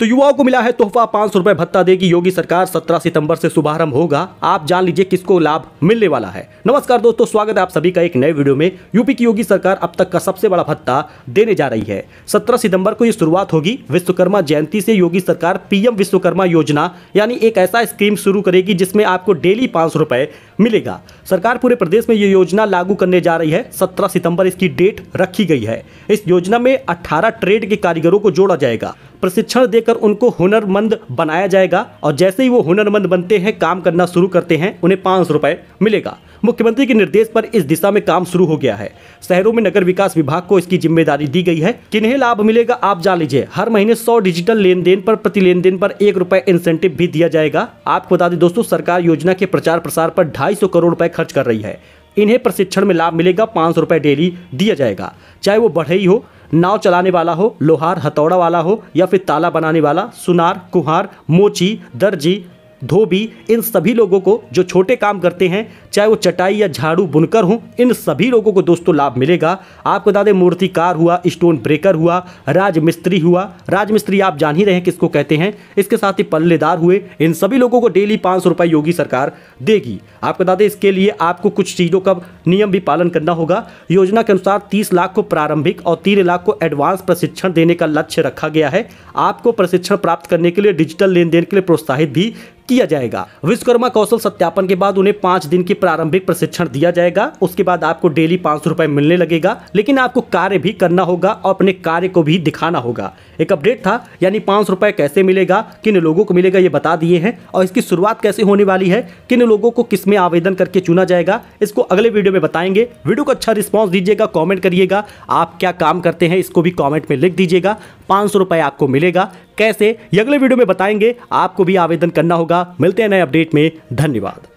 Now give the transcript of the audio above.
तो युवाओं को मिला है तोहफा पांच सौ भत्ता देगी योगी सरकार सत्रह सितंबर से शुभारंभ होगा आप जान लीजिए किसको लाभ मिलने वाला है नमस्कार दोस्तों स्वागत है आप सभी का एक नए वीडियो में यूपी की योगी सरकार अब तक का सबसे बड़ा भत्ता देने जा रही है सत्रह सितंबर को ये शुरुआत होगी विश्वकर्मा जयंती से योगी सरकार पीएम विश्वकर्मा योजना यानी एक ऐसा स्कीम शुरू करेगी जिसमें आपको डेली पांच मिलेगा सरकार पूरे प्रदेश में ये योजना लागू करने जा रही है सत्रह सितंबर इसकी डेट रखी गई है इस योजना में अठारह ट्रेड के कारीगरों को जोड़ा जाएगा प्रशिक्षण देकर उनको हुनरमंद बनाया जाएगा और जैसे ही वो हुनरमंद बनते हैं काम करना शुरू करते हैं उन्हें पाँच रुपये मिलेगा मुख्यमंत्री के निर्देश पर इस दिशा में काम शुरू हो गया है शहरों में नगर विकास विभाग को इसकी जिम्मेदारी दी गई है किन्हें लाभ मिलेगा आप जान लीजिए हर महीने सौ डिजिटल लेन देन पर प्रति लेन देन पर एक रुपए इंसेंटिव भी दिया जाएगा आपको बता दें दोस्तों सरकार योजना के प्रचार प्रसार पर ढाई सौ करोड़ रुपए खर्च कर रही है इन्हें प्रशिक्षण में लाभ मिलेगा पाँच सौ रुपये डेली दिया जाएगा चाहे वो बढ़ई हो नाव चलाने वाला हो लोहार हथौड़ा वाला हो या फिर ताला बनाने वाला सुनार कुहार मोची दर्जी धोबी इन सभी लोगों को जो छोटे काम करते हैं चाहे वो चटाई या झाड़ू बुनकर हो इन सभी लोगों को दोस्तों लाभ मिलेगा आपको बता दें मूर्तिकार हुआ स्टोन ब्रेकर हुआ राजमिस्त्री हुआ राजमिस्त्री आप जान ही रहे हैं किसको कहते हैं इसके साथ ही पल्लेदार हुए इन सभी लोगों को डेली पाँच सौ रुपये योगी सरकार देगी आपको बता दें इसके लिए आपको कुछ चीज़ों का नियम भी पालन करना होगा योजना के अनुसार तीस लाख को प्रारंभिक और तीन लाख को एडवांस प्रशिक्षण देने का लक्ष्य रखा गया है आपको प्रशिक्षण प्राप्त करने के लिए डिजिटल लेन देन के लिए प्रोत्साहित भी किया जाएगा विश्वकर्मा कौशल सत्यापन के बाद उन्हें पाँच दिन की प्रारंभिक प्रशिक्षण दिया जाएगा उसके बाद आपको डेली पाँच सौ रुपए मिलने लगेगा लेकिन आपको कार्य भी करना होगा और अपने कार्य को भी दिखाना होगा एक अपडेट था यानी पाँच रुपए कैसे मिलेगा किन लोगों को मिलेगा ये बता दिए हैं और इसकी शुरुआत कैसे होने वाली है किन लोगों को किस में आवेदन करके चुना जाएगा इसको अगले वीडियो में बताएंगे वीडियो को अच्छा रिस्पॉन्स दीजिएगा कॉमेंट करिएगा आप क्या काम करते हैं इसको भी कॉमेंट में लिख दीजिएगा पांच सौ रुपए आपको मिलेगा कैसे ये अगले वीडियो में बताएंगे आपको भी आवेदन करना होगा मिलते हैं नए अपडेट में धन्यवाद